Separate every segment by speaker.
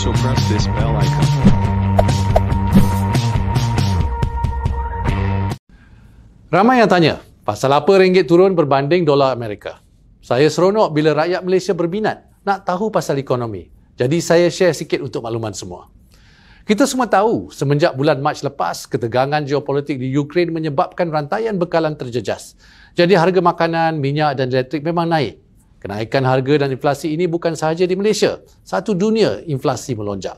Speaker 1: also press this bell icon.
Speaker 2: Ramai yang tanya, pasal apa ringgit turun berbanding dolar Amerika? Saya seronok bila rakyat Malaysia berminat nak tahu pasal ekonomi. Jadi saya share sikit untuk makluman semua. Kita semua tahu, semenjak bulan Mac lepas, ketegangan geopolitik di Ukraine menyebabkan rantaian bekalan terjejas. Jadi harga makanan, minyak dan elektrik memang naik. Kenaikan harga dan inflasi ini bukan sahaja di Malaysia. Satu dunia inflasi melonjak.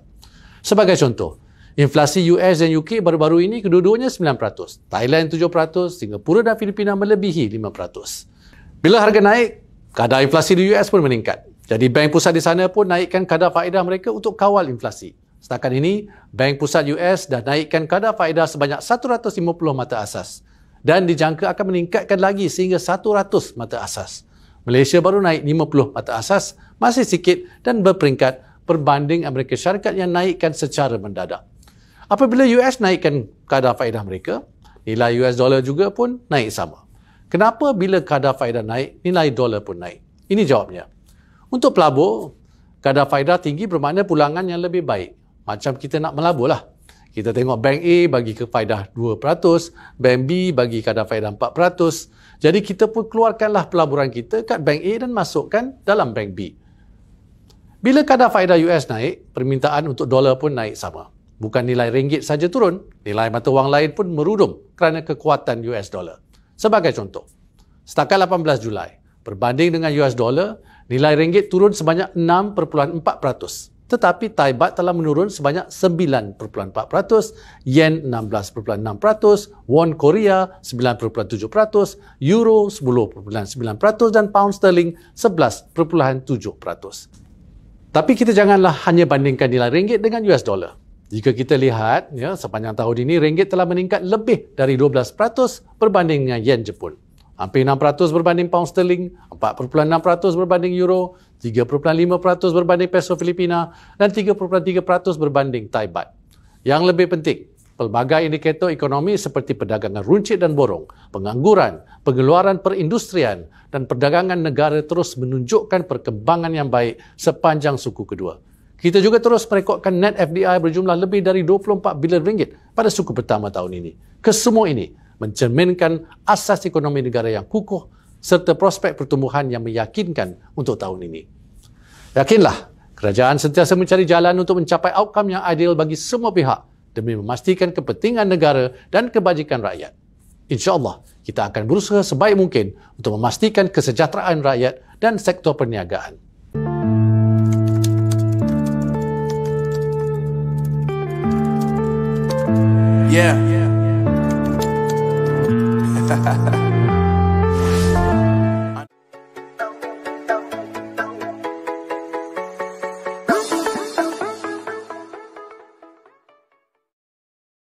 Speaker 2: Sebagai contoh, inflasi US dan UK baru-baru ini kedua-duanya 9%. Thailand 7%, Singapura dan Filipina melebihi 5%. Bila harga naik, kadar inflasi di US pun meningkat. Jadi bank pusat di sana pun naikkan kadar faedah mereka untuk kawal inflasi. Setakat ini, bank pusat US dah naikkan kadar faedah sebanyak 150 mata asas dan dijangka akan meningkatkan lagi sehingga 100 mata asas. Malaysia baru naik 50 mata asas, masih sikit dan berperingkat berbanding Amerika Syarikat yang naikkan secara mendadak. Apabila US naikkan kadar faedah mereka, nilai US dollar juga pun naik sama. Kenapa bila kadar faedah naik, nilai dolar pun naik? Ini jawabnya. Untuk pelabur, kadar faedah tinggi bermakna pulangan yang lebih baik. Macam kita nak melabur lah. Kita tengok bank A bagi ke faedah 2%, bank B bagi kadar faedah 4%. Jadi kita pun keluarkanlah pelaburan kita kat bank A dan masukkan dalam bank B. Bila kadar faedah US naik, permintaan untuk dolar pun naik sama. Bukan nilai ringgit saja turun, nilai mata wang lain pun merudum kerana kekuatan US dollar. Sebagai contoh, setakat 18 Julai, berbanding dengan US dollar, nilai ringgit turun sebanyak 6.4% tetapi Thai Baht telah menurun sebanyak 9.4%, Yen 16.6%, Won Korea 9.7%, Euro 10.9% dan Pound Sterling 11.7%. Tapi kita janganlah hanya bandingkan nilai ringgit dengan US dollar. Jika kita lihat, ya, sepanjang tahun ini ringgit telah meningkat lebih dari 12% berbanding dengan Yen Jepun. Hampir 6% berbanding Pound Sterling, 4.6% berbanding Euro, 3.5% berbanding peso Filipina dan 3.3% berbanding Thai Baht. Yang lebih penting, pelbagai indikator ekonomi seperti perdagangan runcit dan borong, pengangguran, pengeluaran perindustrian dan perdagangan negara terus menunjukkan perkembangan yang baik sepanjang suku kedua. Kita juga terus merekodkan net FDI berjumlah lebih dari 24 bilion ringgit pada suku pertama tahun ini. Kesemua ini mencerminkan asas ekonomi negara yang kukuh serta prospek pertumbuhan yang meyakinkan untuk tahun ini. Yakinlah, kerajaan sentiasa mencari jalan untuk mencapai outcome yang adil bagi semua pihak demi memastikan kepentingan negara dan kebajikan rakyat. InsyaAllah, kita akan berusaha sebaik mungkin untuk memastikan kesejahteraan rakyat dan sektor perniagaan. Yeah. yeah.